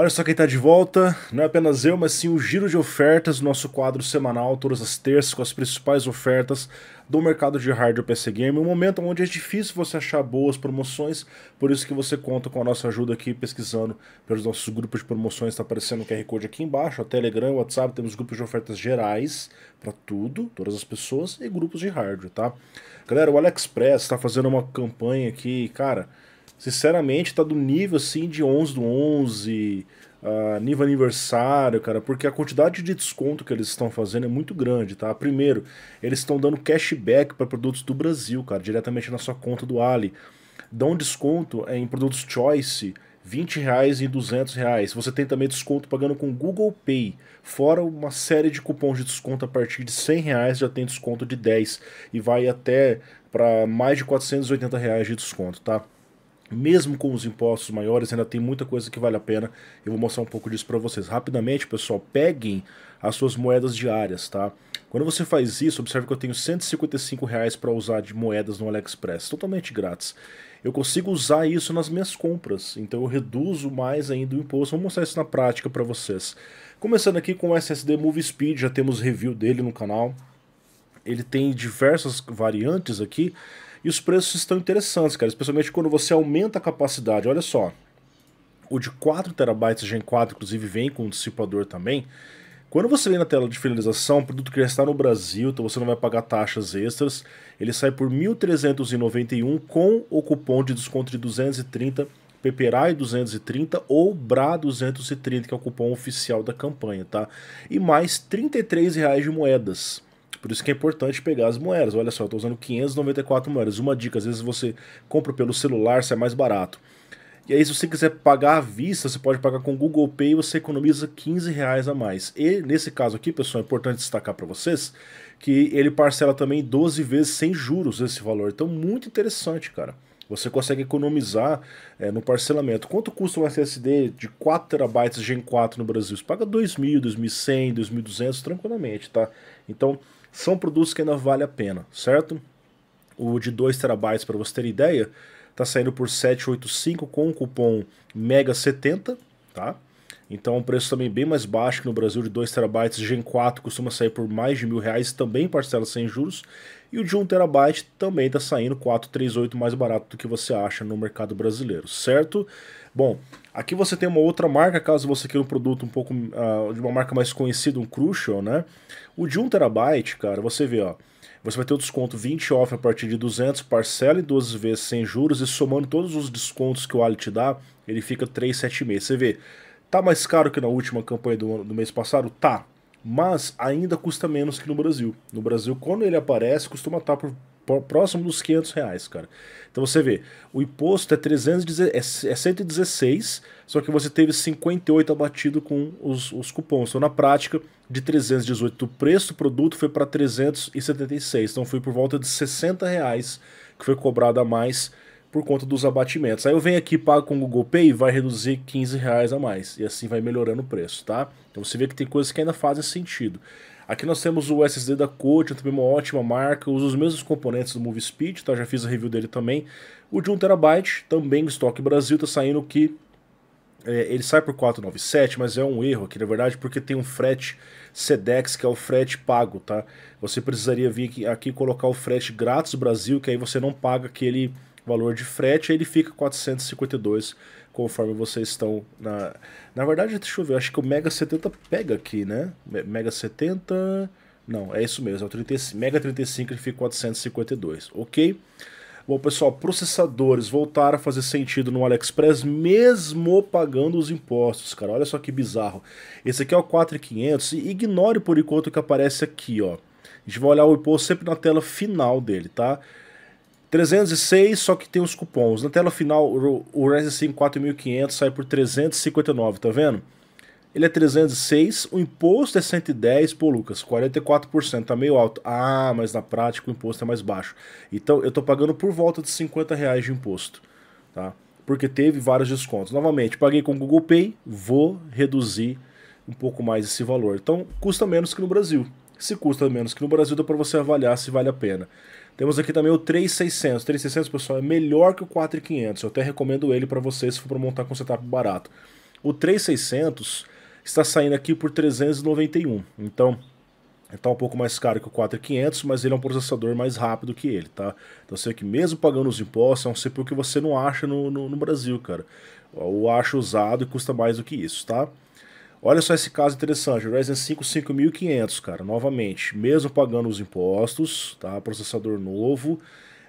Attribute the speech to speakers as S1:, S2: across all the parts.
S1: Olha só quem está de volta, não é apenas eu, mas sim o Giro de Ofertas, nosso quadro semanal, todas as terças, com as principais ofertas do mercado de hardware PC Game, um momento onde é difícil você achar boas promoções, por isso que você conta com a nossa ajuda aqui pesquisando pelos nossos grupos de promoções, está aparecendo o QR Code aqui embaixo, o Telegram, o WhatsApp, temos grupos de ofertas gerais para tudo, todas as pessoas e grupos de hardware, tá? Galera, o AliExpress está fazendo uma campanha aqui, cara, sinceramente, tá do nível assim de 11 do 11, uh, ah, nível aniversário, cara, porque a quantidade de desconto que eles estão fazendo é muito grande, tá? Primeiro, eles estão dando cashback para produtos do Brasil, cara, diretamente na sua conta do Ali. Dão desconto em produtos Choice, 20 reais e 200 reais. Você tem também desconto pagando com Google Pay, fora uma série de cupons de desconto a partir de 100 reais já tem desconto de 10 e vai até para mais de 480 reais de desconto, tá? mesmo com os impostos maiores, ainda tem muita coisa que vale a pena. Eu vou mostrar um pouco disso para vocês. Rapidamente, pessoal, peguem as suas moedas diárias, tá? Quando você faz isso, observe que eu tenho 155 reais para usar de moedas no AliExpress, totalmente grátis. Eu consigo usar isso nas minhas compras, então eu reduzo mais ainda o imposto. Vou mostrar isso na prática para vocês. Começando aqui com o SSD Movie Speed, já temos review dele no canal. Ele tem diversas variantes aqui, e os preços estão interessantes, cara, especialmente quando você aumenta a capacidade. Olha só, o de 4 TB Gen 4, inclusive, vem com um dissipador também. Quando você vem na tela de finalização, o produto que já está no Brasil, então você não vai pagar taxas extras, ele sai por 1.391 com o cupom de desconto de 230 PPRAI 230 ou BRA 230, que é o cupom oficial da campanha, tá? E mais R$ reais de moedas. Tipo, por isso que é importante pegar as moedas. Olha só, eu estou usando 594 moedas. Uma dica, às vezes você compra pelo celular, se é mais barato. E aí, se você quiser pagar à vista, você pode pagar com o Google Pay e você economiza 15 reais a mais. E nesse caso aqui, pessoal, é importante destacar para vocês que ele parcela também 12 vezes sem juros esse valor. Então, muito interessante, cara. Você consegue economizar é, no parcelamento. Quanto custa um SSD de 4 TB Gen 4 no Brasil? Você paga 2.000, 2.100, 2.200 tranquilamente, tá? Então, são produtos que ainda vale a pena, certo? O de 2 terabytes para você ter ideia, está saindo por 785 com o cupom Mega 70, tá? Então é um preço também bem mais baixo que no Brasil de 2 terabytes Gen 4 costuma sair por mais de mil reais, também parcela sem juros. E o de 1 terabyte também está saindo 438 mais barato do que você acha no mercado brasileiro, certo? Bom, aqui você tem uma outra marca, caso você queira um produto um pouco uh, de uma marca mais conhecida, um Crucial, né? O de 1TB, cara, você vê, ó, você vai ter o desconto 20 off a partir de 200, parcela em 12 vezes sem juros e somando todos os descontos que o Ali te dá, ele fica 376. Você vê, tá mais caro que na última campanha do, do mês passado? Tá, mas ainda custa menos que no Brasil. No Brasil, quando ele aparece, costuma estar tá por próximo dos 500 reais, cara. Então você vê, o imposto é, 300, é 116, é só que você teve 58 abatido com os, os cupons. Então na prática, de 318 o preço do produto foi para 376. Então foi por volta de 60 reais que foi cobrado a mais por conta dos abatimentos. Aí eu venho aqui, pago com o Google Pay e vai reduzir 15 reais a mais. E assim vai melhorando o preço, tá? Então você vê que tem coisas que ainda fazem sentido. Aqui nós temos o SSD da Code, é também uma ótima marca, usa os mesmos componentes do Move Speed, tá? já fiz a review dele também. O de 1TB, também estoque Brasil, está saindo que é, ele sai por 497, mas é um erro aqui, na verdade, porque tem um frete SEDEX, que é o frete pago, tá? Você precisaria vir aqui, aqui colocar o frete grátis Brasil, que aí você não paga aquele valor de frete, aí ele fica 452 conforme vocês estão na. Na verdade, deixa eu ver, acho que o Mega 70 pega aqui, né? Mega 70. Não, é isso mesmo, é o 35, Mega 35 ele fica 452, ok? Bom, pessoal, processadores voltaram a fazer sentido no AliExpress mesmo pagando os impostos, cara. Olha só que bizarro. Esse aqui é o 4500 e ignore por enquanto o que aparece aqui, ó. A gente vai olhar o imposto sempre na tela final dele, tá? 306, só que tem os cupons. Na tela final, o Ryzen 5 4500 sai por 359, tá vendo? Ele é 306, o imposto é 110, pô Lucas, 44%, tá meio alto. Ah, mas na prática o imposto é mais baixo. Então eu tô pagando por volta de 50 reais de imposto, tá? Porque teve vários descontos. Novamente, paguei com o Google Pay, vou reduzir um pouco mais esse valor. Então custa menos que no Brasil. Se custa menos que no Brasil, dá para você avaliar se vale a pena. Temos aqui também o 3600. 3600, pessoal, é melhor que o 4500. Eu até recomendo ele para você se for montar com setup barato. O 3600 está saindo aqui por 391. Então, está um pouco mais caro que o 4500, mas ele é um processador mais rápido que ele, tá? Então, sei que mesmo pagando os impostos, é um CPU que você não acha no, no, no Brasil, cara. Ou acha usado e custa mais do que isso, tá? Olha só esse caso interessante, Ryzen 5 5500, cara, novamente, mesmo pagando os impostos, tá? Processador novo,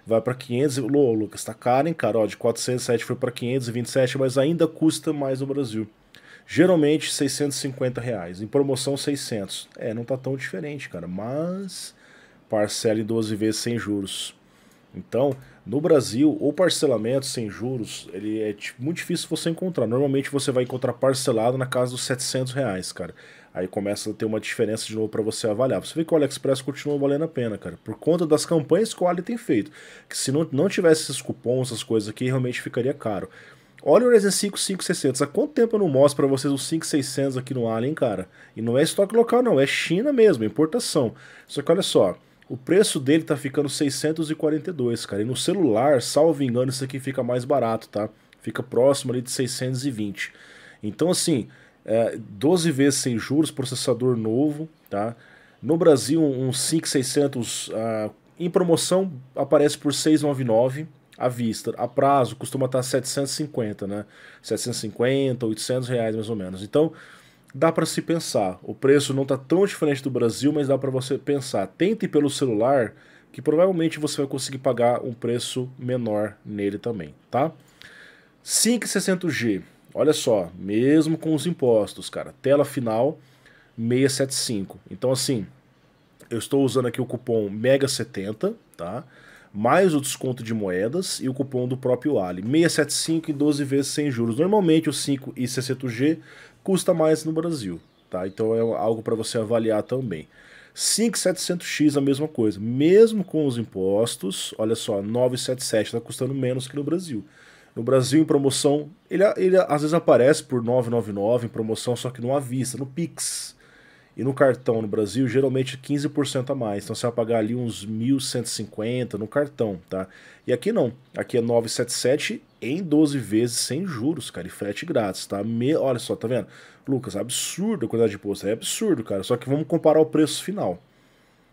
S1: vai para 500, Lô, Lucas, tá caro, hein, cara, ó, de 407 foi para 527, mas ainda custa mais no Brasil. Geralmente 650 reais, em promoção 600. É, não tá tão diferente, cara, mas parcela em 12 vezes sem juros. Então, no Brasil, o parcelamento sem juros, ele é tipo, muito difícil você encontrar. Normalmente você vai encontrar parcelado na casa dos 700 reais, cara. Aí começa a ter uma diferença de novo para você avaliar. Você vê que o AliExpress continua valendo a pena, cara. Por conta das campanhas que o Ali tem feito. Que se não, não tivesse esses cupons, essas coisas aqui, realmente ficaria caro. Olha o Ryzen 5 5600. Há quanto tempo eu não mostro para vocês os 5600 aqui no Ali cara? E não é estoque local, não. É China mesmo, importação. Só que olha só. O preço dele tá ficando 642, cara. E no celular, salvo engano, isso aqui fica mais barato, tá? Fica próximo ali de 620. Então, assim, é, 12 vezes sem juros, processador novo, tá? No Brasil, um 5600 uh, ah, em promoção aparece por 699 à vista. A prazo costuma tá estar 750, né? 750, 800 reais mais ou menos. Então, dá para se pensar. O preço não está tão diferente do Brasil, mas dá para você pensar. Tente pelo celular, que provavelmente você vai conseguir pagar um preço menor nele também, tá? 5600G. Olha só, mesmo com os impostos, cara, tela final 675. Então assim, eu estou usando aqui o cupom MEGA70, tá? Mais o desconto de moedas e o cupom do próprio Ali. 675 e 12 vezes sem juros. Normalmente o 5 e 60G custa mais no Brasil, tá? Então é algo para você avaliar também. 5700X a mesma coisa, mesmo com os impostos, olha só, 977 está custando menos que no Brasil. No Brasil, em promoção, ele, ele às vezes aparece por 999 em promoção, só que não à vista, no Pix. E no cartão no Brasil, geralmente 15% a mais. Então você vai pagar ali uns 1.150 no cartão, tá? E aqui não. Aqui é 977 em 12 vezes sem juros, cara, e frete grátis, tá? Me... Olha só, tá vendo? Lucas, é absurdo a quantidade de imposto. É absurdo, cara. Só que vamos comparar o preço final.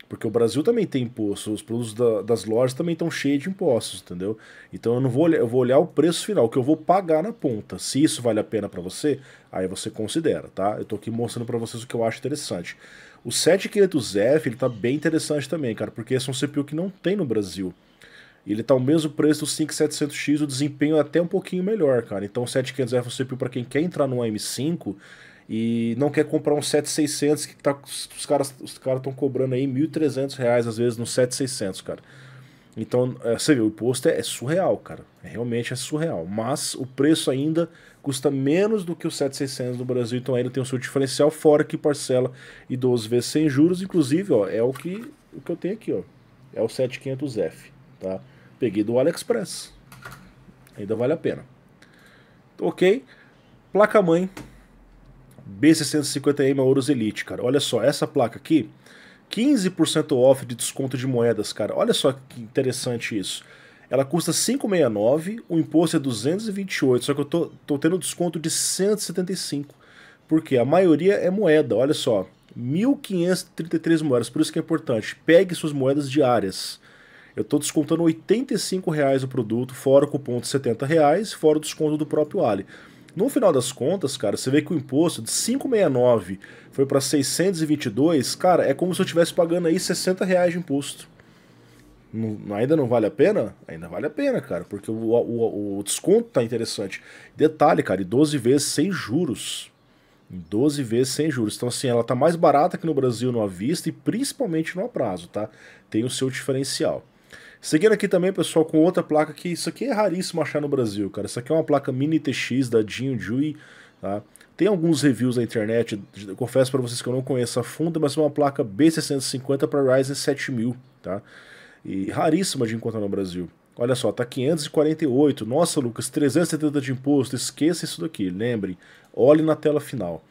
S1: Porque o Brasil também tem imposto, os produtos da, das lojas também estão cheios de impostos, entendeu? Então eu não vou olhar, eu vou olhar o preço final, que eu vou pagar na ponta. Se isso vale a pena para você, aí você considera, tá? Eu tô aqui mostrando para vocês o que eu acho interessante. O 7500F, ele tá bem interessante também, cara, porque esse é um CPU que não tem no Brasil. Ele tá o mesmo preço do 5700X, o desempenho é até um pouquinho melhor, cara. Então o 7500F é um CPU para quem quer entrar no m 5 e não quer comprar um 7600 que tá, os caras os caras estão cobrando aí 1.300 reais às vezes no 7600, cara. Então, é, você vê, o imposto é, é surreal, cara. É, realmente é surreal. Mas o preço ainda custa menos do que o 7,600 no Brasil, então ainda tem o seu diferencial, fora que parcela e 12 vezes sem juros. Inclusive, ó, é o que, o que eu tenho aqui, ó. É o 7500F, tá? Peguei do AliExpress. Ainda vale a pena. Ok. Placa-mãe B650M Ouros Elite, cara. Olha só, essa placa aqui, 15% off de desconto de moedas, cara. Olha só que interessante isso. Ela custa 569, o imposto é 228, só que eu tô, tô tendo desconto de 175. Porque a maioria é moeda, olha só. 1.533 moedas, por isso que é importante. Pegue suas moedas diárias. Eu tô descontando R$ reais o produto, fora o cupom de R$ reais, fora o desconto do próprio Ali. No final das contas, cara, você vê que o imposto de 569 foi para 622, cara, é como se eu estivesse pagando aí 60 reais de imposto. Não, ainda não vale a pena? Ainda vale a pena, cara, porque o, o, o desconto tá interessante. Detalhe, cara, e 12 vezes sem juros. 12 vezes sem juros. Então, assim, ela tá mais barata que no Brasil no à vista e principalmente no a prazo, tá? Tem o seu diferencial. Seguindo aqui também, pessoal, com outra placa que isso aqui é raríssimo achar no Brasil, cara. Isso aqui é uma placa Mini TX da Jinyu tá? Tem alguns reviews na internet, confesso para vocês que eu não conheço a fundo, mas é uma placa B650 para Ryzen 7000, tá? E raríssima de encontrar no Brasil. Olha só, tá 548. Nossa, Lucas, 370 de imposto. Esqueça isso daqui. Lembre, olhe na tela final.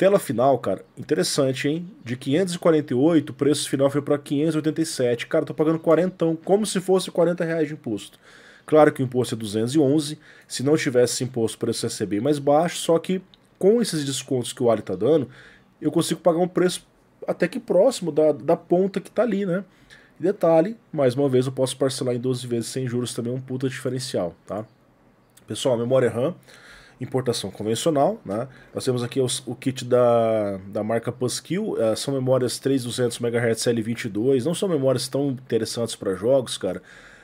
S1: Tela final, cara, interessante, hein? De 548, o preço final foi para 587. Cara, tô pagando 40, como se fosse 40 reais de imposto. Claro que o imposto é 211, se não tivesse imposto, o preço ia ser bem mais baixo, só que com esses descontos que o Ali tá dando, eu consigo pagar um preço até que próximo da, da ponta que tá ali, né? E detalhe, mais uma vez, eu posso parcelar em 12 vezes sem juros também, é um puta diferencial, tá? Pessoal, memória RAM importação convencional. Né? Nós temos aqui os, o kit da, da marca Puskill, uh, eh, são memórias 3200 MHz L22, não são memórias tão interessantes para jogos, cara,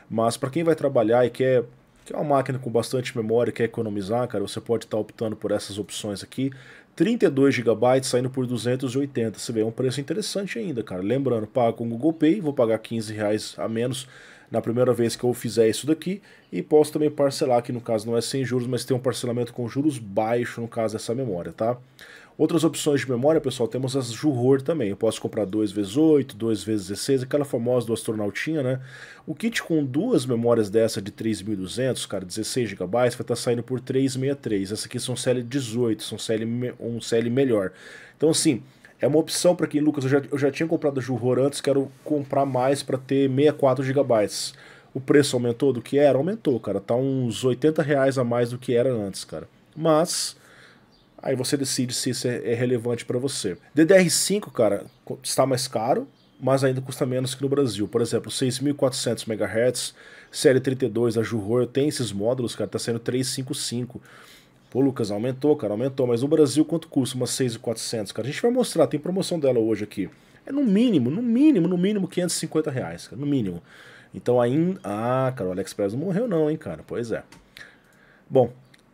S1: mas para quem vai trabalhar e quer, quer uma máquina com bastante memória e quer economizar, cara, você pode estar tá optando por essas opções aqui. 32 GB saindo por 280, você vê, é um preço interessante ainda, cara. Lembrando, pago com Google Pay, vou pagar 15 reais a menos na primeira vez que eu fizer isso daqui e posso também parcelar, que no caso não é sem juros, mas tem um parcelamento com juros baixo no caso dessa memória, tá? Outras opções de memória, pessoal, temos as Juror também. Eu posso comprar 2x8, 2x16, aquela famosa do astronautinha, né? O kit com duas memórias dessa de 3200, cara, 16 GB, vai estar tá saindo por 363. Essa aqui são CL18, são CL, um CL melhor. Então, assim, é uma opção para quem, Lucas, eu já, eu já tinha comprado a Juror antes, quero comprar mais para ter 64 GB. O preço aumentou do que era? Aumentou, cara. Tá uns 80 reais a mais do que era antes, cara. Mas aí você decide se isso é, é relevante para você. DDR5, cara, está mais caro, mas ainda custa menos que no Brasil. Por exemplo, 6.400 MHz, série 32 da Juhor tem esses módulos, cara, tá saindo 355. Pô, Lucas, aumentou, cara, aumentou. Mas no Brasil, quanto custa umas 6,400, cara? A gente vai mostrar, tem promoção dela hoje aqui. É no mínimo, no mínimo, no mínimo 550 reais, cara, no mínimo. Então aí... Ah, cara, o AliExpress não morreu não, hein, cara. Pois é. Bom,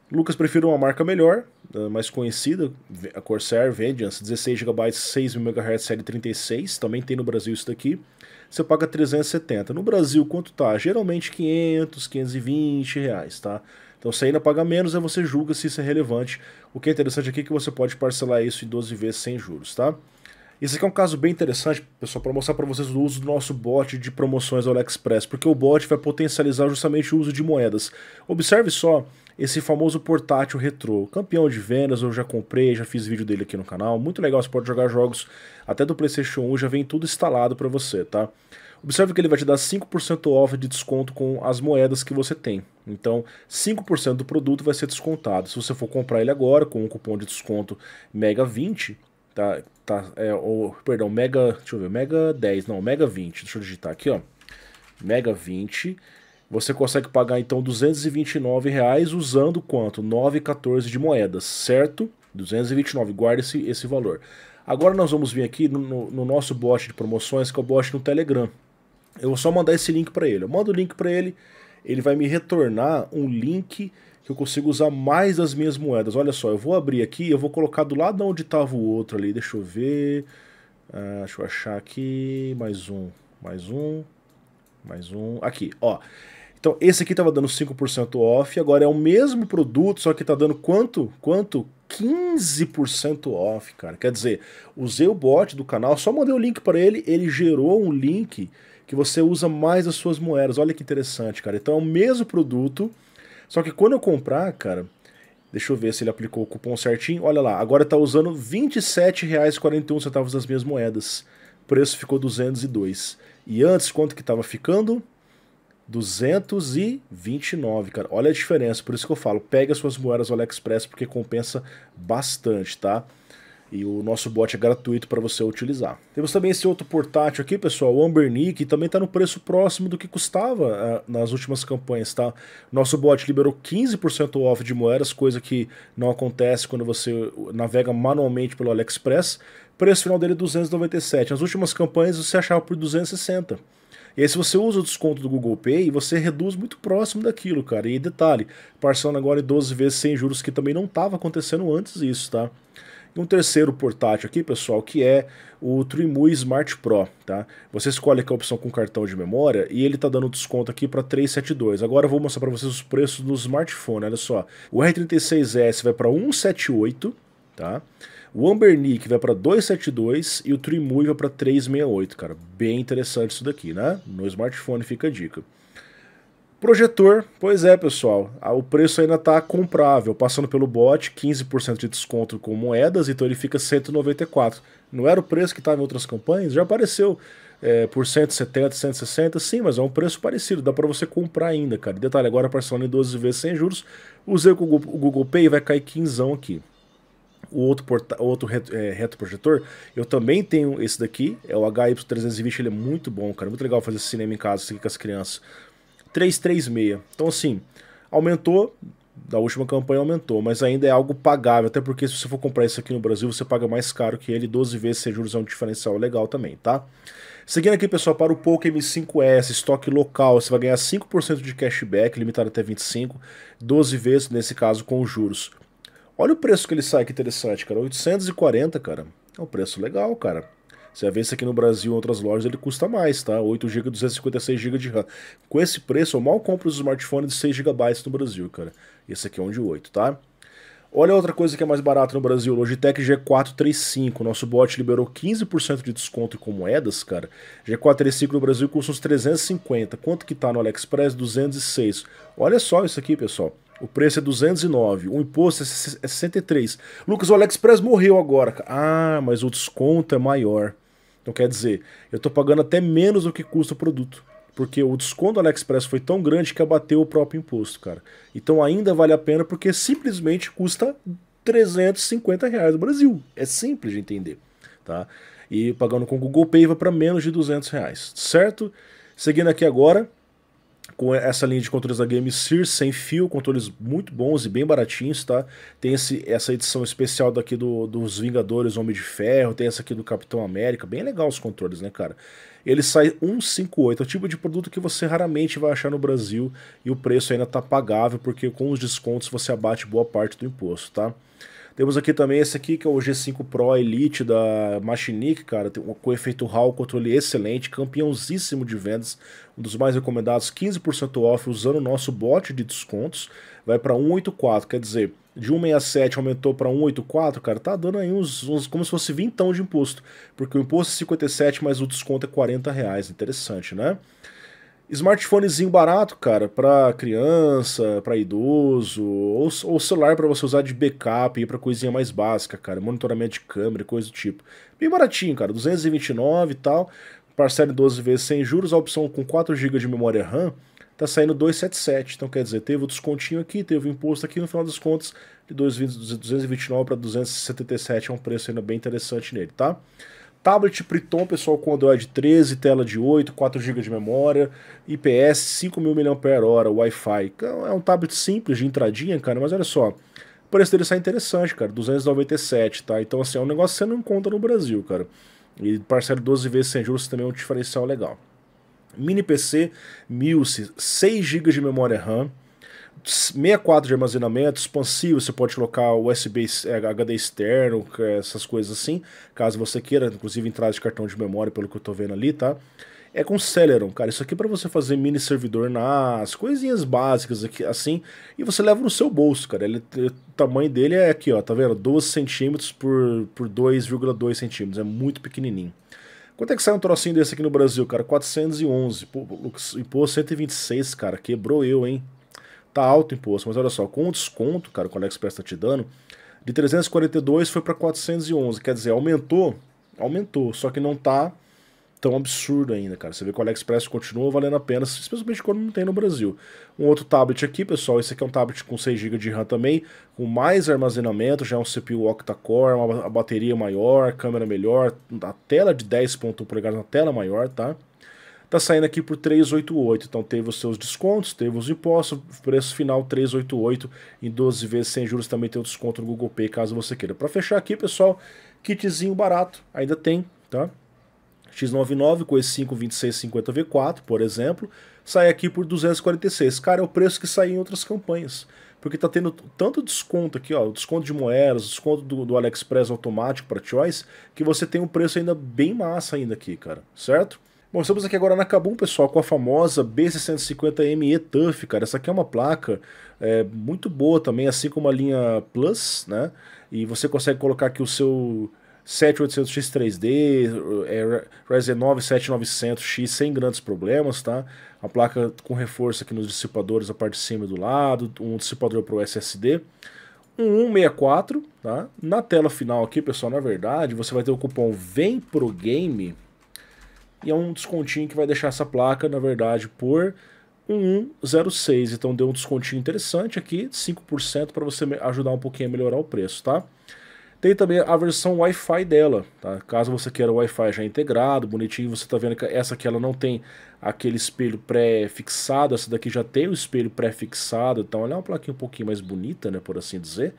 S1: Lucas prefiro uma marca melhor, eh, mais conhecida, a Corsair Vengeance, 16 GB, 6 MHz, série 36, também tem no Brasil isso daqui. Você paga 370. No Brasil, quanto tá? Geralmente 500, 520 reais, tá? Então, se ainda paga menos, aí você julga se isso é relevante. O que é interessante aqui é que você pode parcelar isso em 12 vezes sem juros, tá? Esse aqui é um caso bem interessante, pessoal, para mostrar para vocês o uso do nosso bot de promoções AliExpress, porque o bot vai potencializar justamente o uso de moedas. Observe só esse famoso portátil retrô, campeão de vendas, eu já comprei, já fiz vídeo dele aqui no canal, muito legal, você pode jogar jogos até do PlayStation 1, já vem tudo instalado para você, tá? Observe que ele vai te dar 5% off de desconto com as moedas que você tem. Então, 5% do produto vai ser descontado. Se você for comprar ele agora com um cupom de desconto Mega 20, tá, tá é, ou, perdão, Mega, deixa eu ver, Mega 10, não, Mega 20, deixa eu digitar aqui, ó. Mega 20, você consegue pagar então R$ 229 reais usando quanto? 9,14 de moedas, certo? 229, guarde esse, esse valor. Agora nós vamos vir aqui no, no, nosso bot de promoções, que é o bot no Telegram eu vou só mandar esse link para ele. Eu mando o link para ele, ele vai me retornar um link que eu consigo usar mais das minhas moedas. Olha só, eu vou abrir aqui, eu vou colocar do lado onde estava o outro ali, deixa eu ver. Ah, deixa eu achar aqui, mais um, mais um, mais um, aqui, ó. Então esse aqui estava dando 5% off, agora é o mesmo produto, só que está dando quanto? Quanto? 15% off, cara. Quer dizer, usei o bot do canal, só mandei o link para ele, ele gerou um link que você usa mais as suas moedas. Olha que interessante, cara. Então é o mesmo produto, só que quando eu comprar, cara, deixa eu ver se ele aplicou o cupom certinho. Olha lá, agora está usando R$ 27,41 das minhas moedas. O preço ficou 202. E antes, quanto que estava ficando? 229, cara. Olha a diferença, por isso que eu falo, pega suas moedas do AliExpress porque compensa bastante, tá? E o nosso bot é gratuito para você utilizar. Temos também esse outro portátil aqui, pessoal, o Ambernick, que também está no preço próximo do que custava uh, nas últimas campanhas, tá? Nosso bot liberou 15% off de moedas, coisa que não acontece quando você navega manualmente pelo AliExpress. Preço final dele é 297. Nas últimas campanhas você achava por 260. E aí, se você usa o desconto do Google Pay, você reduz muito próximo daquilo, cara. E detalhe, parcelando agora em 12 vezes sem juros, que também não estava acontecendo antes isso, tá? E um terceiro portátil aqui, pessoal, que é o Trimui Smart Pro, tá? Você escolhe aqui a opção com cartão de memória e ele tá dando desconto aqui para 372. Agora eu vou mostrar para vocês os preços do smartphone, olha só. O R36S vai para 178, tá? O Ambernic vai para 272 e o Trimui vai para 368, cara. Bem interessante isso daqui, né? No smartphone fica a dica. Projetor, pois é, pessoal. O preço ainda está comprável, passando pelo bot, 15% de desconto com moedas, então ele fica 194. Não era o preço que estava em outras campanhas? Já apareceu é, por 170, 160, sim, mas é um preço parecido, dá para você comprar ainda, cara. Detalhe, agora parcelando em 12 vezes sem juros, usei o Google, o Google Pay vai cair 15 aqui o outro, porta, o outro reto, é, reto, projetor, eu também tenho esse daqui, é o HY320, ele é muito bom, cara. Muito legal fazer cinema em casa assim, com as crianças. 336. Então, assim, aumentou, da última campanha aumentou, mas ainda é algo pagável, até porque se você for comprar isso aqui no Brasil, você paga mais caro que ele, 12 vezes sem juros é um diferencial legal também, tá? Seguindo aqui, pessoal, para o Poco M5S, estoque local, você vai ganhar 5% de cashback, limitado até 25, 12 vezes, nesse caso, com juros. Olha o preço que ele sai, que interessante, cara, 840, cara, é um preço legal, cara. Você vai isso aqui no Brasil em outras lojas, ele custa mais, tá? 8GB, 256GB de RAM. Com esse preço, eu mal compro os smartphones de 6GB no Brasil, cara. Esse aqui é um de 8, tá? Olha outra coisa que é mais barata no Brasil, Logitech G435. Nosso bot liberou 15% de desconto com moedas, cara. G435 no Brasil custa uns 350. Quanto que tá no AliExpress? 206. Olha só isso aqui, pessoal. O preço é 209, o imposto é 63. Lucas, o AliExpress morreu agora. Ah, mas o desconto é maior. Então quer dizer, eu estou pagando até menos do que custa o produto. Porque o desconto do AliExpress foi tão grande que abateu o próprio imposto, cara. Então ainda vale a pena porque simplesmente custa 350 reais no Brasil. É simples de entender, tá? E pagando com o Google Pay vai para menos de 200 reais, certo? Seguindo aqui agora, com essa linha de controles da Game Sir sem fio, controles muito bons e bem baratinhos, tá? Tem esse, essa edição especial daqui do, dos Vingadores Homem de Ferro, tem essa aqui do Capitão América, bem legal os controles, né, cara? Ele sai 158, é o tipo de produto que você raramente vai achar no Brasil e o preço ainda tá pagável, porque com os descontos você abate boa parte do imposto, tá? Temos aqui também esse aqui, que é o G5 Pro Elite da Machinic, cara. Tem um com efeito HAL, controle excelente, campeãozíssimo de vendas, um dos mais recomendados, 15% off usando o nosso bot de descontos. Vai para 184, quer dizer, de 167 aumentou para 184, cara, tá dando aí uns, uns como se fosse vintão de imposto, porque o imposto é 57, mas o desconto é 40 reais, interessante, né? smartphonezinho barato, cara, para criança, para idoso, ou, ou celular para você usar de backup e para coisinha mais básica, cara, monitoramento de câmera, coisa do tipo. Bem baratinho, cara, 229 e tal, parcela em 12 vezes sem juros, a opção com 4 GB de memória RAM tá saindo 277. Então quer dizer, teve o descontinho aqui, teve o imposto aqui, no final das contas de 229 para 277 é um preço ainda bem interessante nele, tá? Tablet Priton, pessoal, com Android 13, tela de 8, 4 GB de memória, IPS 5000 mAh, Wi-Fi. É um tablet simples de entradinha, cara, mas olha só. O preço dele sai interessante, cara, 297, tá? Então, assim, é um negócio que você não encontra no Brasil, cara. E parcela 12 vezes sem juros também é um diferencial legal. Mini PC, 1000, 6 GB de memória RAM, 64 de armazenamento, expansivo, você pode colocar USB, é, HD externo, é, essas coisas assim, caso você queira, inclusive entrada de cartão de memória, pelo que eu tô vendo ali, tá? É com Celeron, cara, isso aqui é para você fazer mini servidor nas coisinhas básicas aqui, assim, e você leva no seu bolso, cara. Ele, o tamanho dele é aqui, ó, tá vendo? 12 centímetros por, por 2,2 centímetros, é muito pequenininho. Quanto é que sai um trocinho desse aqui no Brasil, cara? 411, pô, impôs 126, cara, quebrou eu, hein? tá alto o imposto, mas olha só, com o desconto, cara, que o AliExpress tá te dando, de 342 foi para 411, quer dizer, aumentou, aumentou, só que não tá tão absurdo ainda, cara. Você vê que o AliExpress continua valendo a pena, especialmente quando não tem no Brasil. Um outro tablet aqui, pessoal, esse aqui é um tablet com 6 GB de RAM também, com mais armazenamento, já é um CPU octa-core, uma bateria maior, câmera melhor, a tela de 10.1 polegadas na tela maior, tá? tá saindo aqui por 388. Então teve os seus descontos, teve os impostos, preço final 388 em 12 vezes sem juros também tem o desconto no Google Pay, caso você queira. Para fechar aqui, pessoal, kitzinho barato, ainda tem, tá? X99 com esse 52650 V4, por exemplo, sai aqui por 246. Cara, é o preço que sai em outras campanhas porque tá tendo tanto desconto aqui, ó, desconto de moedas, desconto do, do AliExpress automático para Choice, que você tem um preço ainda bem massa ainda aqui, cara, certo? Bom, estamos aqui agora na Kabum, pessoal, com a famosa B650ME Tuff, cara. Essa aqui é uma placa é, muito boa também, assim como a linha Plus, né? E você consegue colocar aqui o seu 7800X3D, é, Ryzen 9 7900X sem grandes problemas, tá? A placa com reforço aqui nos dissipadores, a parte de cima e do lado, um dissipador para o SSD. Um 164, tá? Na tela final aqui, pessoal, na verdade, você vai ter o cupom VEMPROGAME, e é um descontinho que vai deixar essa placa, na verdade, por 1106. Então deu um descontinho interessante aqui, 5% para você ajudar um pouquinho a melhorar o preço, tá? Tem também a versão Wi-Fi dela, tá? Caso você queira o Wi-Fi já integrado, bonitinho, você tá vendo que essa aqui ela não tem aquele espelho pré-fixado, essa daqui já tem o espelho pré-fixado, então ela é uma plaquinha um pouquinho mais bonita, né, por assim dizer.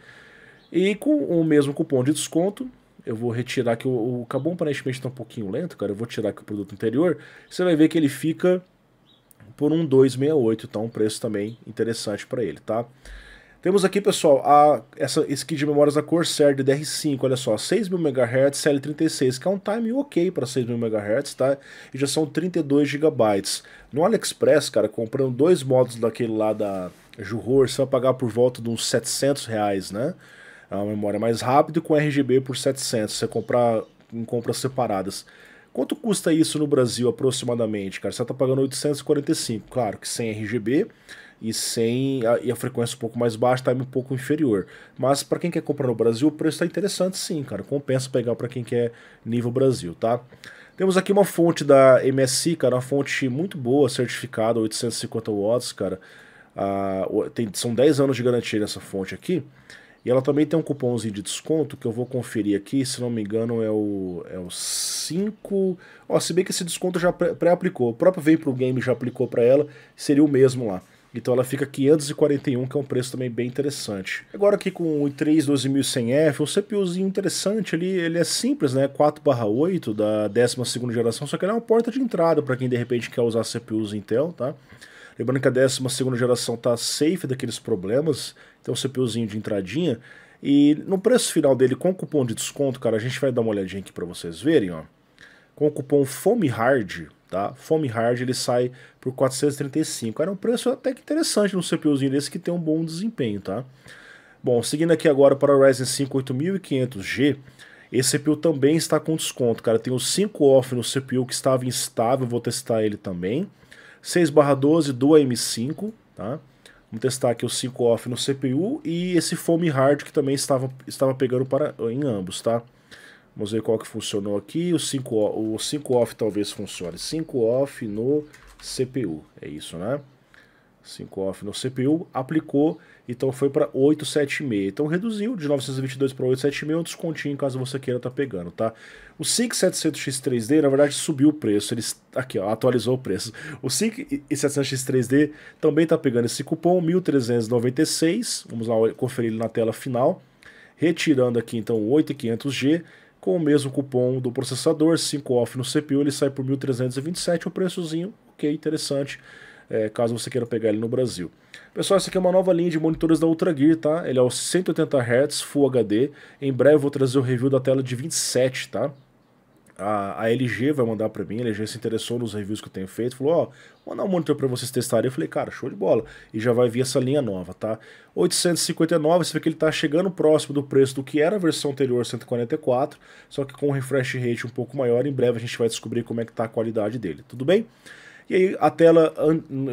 S1: E com o mesmo cupom de desconto, eu vou retirar que o, o aparentemente está um pouquinho lento, cara. Eu vou tirar aqui o produto anterior. Você vai ver que ele fica por um 268, então tá um preço também interessante para ele, tá? Temos aqui, pessoal, a, essa, esse kit de memórias da Corsair r 5 olha só, 6.000 MHz CL36, que é um time ok para 6.000 MHz, tá? E já são 32 GB. No AliExpress, cara, comprando dois módulos daquele lá da Juhor, você vai pagar por volta de uns 700 reais, né? É a memória mais rápida e com RGB por 700, você comprar em compras separadas. Quanto custa isso no Brasil aproximadamente, cara? Você está pagando 845, claro que sem RGB e sem a, e a frequência um pouco mais baixa, time um pouco inferior. Mas para quem quer comprar no Brasil, o preço está interessante sim, cara. Compensa pegar para quem quer nível Brasil, tá? Temos aqui uma fonte da MSI, cara, uma fonte muito boa, certificada, 850 watts, cara. Ah, tem, são 10 anos de garantia nessa fonte aqui. E ela também tem um cupomzinho de desconto que eu vou conferir aqui, se não me engano é o, é o 5. Ó, se bem que esse desconto já pré-aplicou. O próprio veio pro game já aplicou para ela, seria o mesmo lá. Então ela fica 541, que é um preço também bem interessante. Agora aqui com o i3 12100F, um CPUzinho interessante ali, ele é simples, né? 4/8 da 12ª geração, só que ele é uma porta de entrada para quem de repente quer usar CPUs Intel, tá? Lembrando que a 12 geração está safe daqueles problemas, tem um CPUzinho de entradinha. E no preço final dele, com cupom de desconto, cara, a gente vai dar uma olhadinha aqui para vocês verem, ó. Com o cupom Fome Hard, tá? Fome Hard ele sai por 435. Era um preço até que interessante no CPUzinho desse que tem um bom desempenho, tá? Bom, seguindo aqui agora para o Ryzen 5 8500G, esse CPU também está com desconto, cara. Tem o 5 off no CPU que estava instável, vou testar ele também. 6/12 do AM5, tá? Vamos testar aqui o 5-off no CPU e esse foam hard que também estava, estava pegando para, em ambos, tá? Vamos ver qual que funcionou aqui. O 5 o 5 off talvez funcione. 5-off no CPU, é isso, né? 5 off no CPU, aplicou, então foi para 876. Então reduziu de 922 para 876, um descontinho caso você queira estar tá pegando, tá? O 5700X3D, na verdade, subiu o preço, ele aqui, ó, atualizou o preço. O 5700X3D também está pegando esse cupom 1396. Vamos lá conferir ele na tela final. Retirando aqui então o 8500G, com o mesmo cupom do processador, 5 off no CPU, ele sai por 1327, um preçozinho, OK, interessante é, caso você queira pegar ele no Brasil. Pessoal, essa aqui é uma nova linha de monitores da UltraGear, tá? Ele é o 180 Hz Full HD. Em breve eu vou trazer o review da tela de 27, tá? A, a LG vai mandar para mim, a LG se interessou nos reviews que eu tenho feito, falou, ó, oh, mandar um monitor para vocês testarem. Eu falei, cara, show de bola. E já vai vir essa linha nova, tá? 859, você vê que ele tá chegando próximo do preço do que era a versão anterior, 144, só que com um refresh rate um pouco maior, em breve a gente vai descobrir como é que tá a qualidade dele, tudo bem? E aí a tela,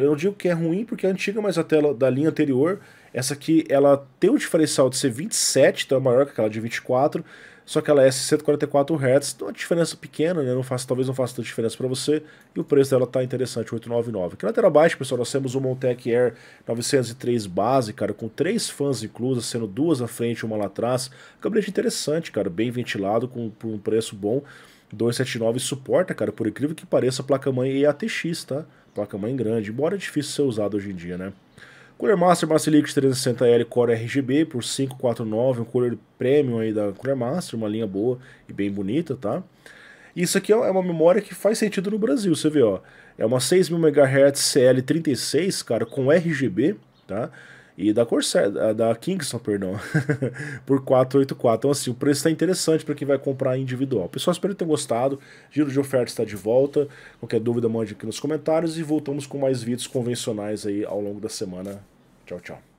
S1: eu digo que é ruim porque é antiga, mas a tela da linha anterior, essa aqui, ela tem um diferencial de ser 27, então é maior que aquela de 24, só que ela é 144 Hz, então a uma diferença pequena, né? Não talvez não faça tanta diferença para você, e o preço dela tá interessante, 899. Aqui na tela baixa, pessoal, nós temos o Montec Air 903 base, cara, com três fãs inclusas, sendo duas à frente e uma lá atrás. Cabinete interessante, cara, bem ventilado, com, com um preço bom. 279 suporta, cara, por incrível que pareça, placa-mãe EATX, tá? Placa-mãe grande, embora difícil ser usado hoje em dia, né? Cooler Master Marcelix 360L Core RGB por 549, um cooler premium aí da Cooler Master, uma linha boa e bem bonita, tá? Isso aqui é uma é memória que faz sentido no Brasil, você vê, ó. É uma 6000 MHz CL36, cara, com RGB, tá? e da Corsair, da Kingston, perdão, por 484. Então assim, o preço está interessante para quem vai comprar individual. Pessoal, espero que tenham gostado. Giro de oferta está de volta. Qualquer dúvida mande aqui nos comentários e voltamos com mais vídeos convencionais aí ao longo da semana. Tchau, tchau.